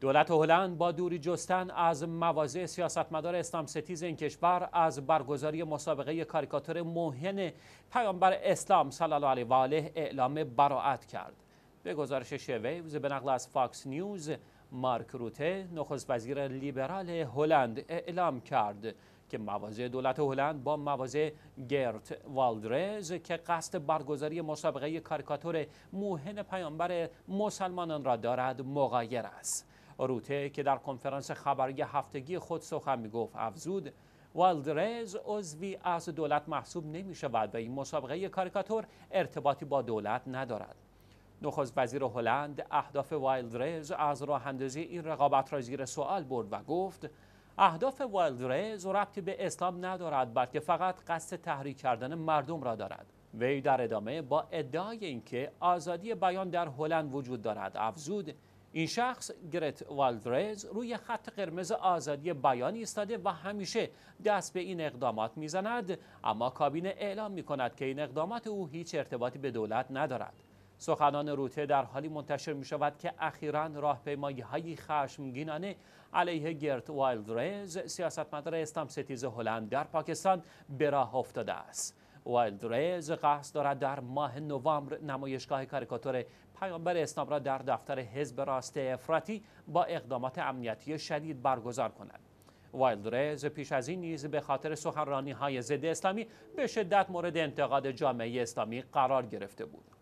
دولت هلند با دوری جستن از مواضع سیاستمدار اسلام ستیز این کشور از برگزاری مسابقه کاریکاتور موهن پیامبر اسلام صلی الله علیه و آله اعلام براعت کرد به گزارش شویوز به نقل از فاکس نیوز مارک روته نخست وزیر لیبرال هلند اعلام کرد که مواضع دولت هلند با مواضع گرت والدرز که قصد برگزاری مسابقه کاریکاتور موهن پیامبر مسلمانان را دارد مغایر است روته که در کنفرانس خبری هفتگی خود سخن گفت، افزود والدرز عضوی از دولت محسوب نمی شود و این مسابقه کاریکاتور ارتباطی با دولت ندارد. نخست وزیر هلند اهداف والدرز از راه اندازی این رقابت را زیر سوال برد و گفت اهداف والدرز ربطی به اسلام ندارد بلکه فقط قصد تحریک کردن مردم را دارد وی در ادامه با ادعای اینکه آزادی بیان در هلند وجود دارد افزود این شخص گرت والدرز روی خط قرمز آزادی بیان ایستاده و همیشه دست به این اقدامات میزند اما کابینه اعلام می کند که این اقدامات او هیچ ارتباطی به دولت ندارد سخنان روته در حالی منتشر می شود که اخیرا راهپیمایی های خشمگینانه علیه گرت والدرز سیاستمدار استام ستیز هلند در پاکستان به راه افتاده است ریز قصد دارد در ماه نوامبر نمایشگاه کاریکاتور پیامبر اسلام را در دفتر حزب راست افراطی با اقدامات امنیتی شدید برگزار کند ریز پیش از این نیز به خاطر سخنرانی های ضد اسلامی به شدت مورد انتقاد جامعه اسلامی قرار گرفته بود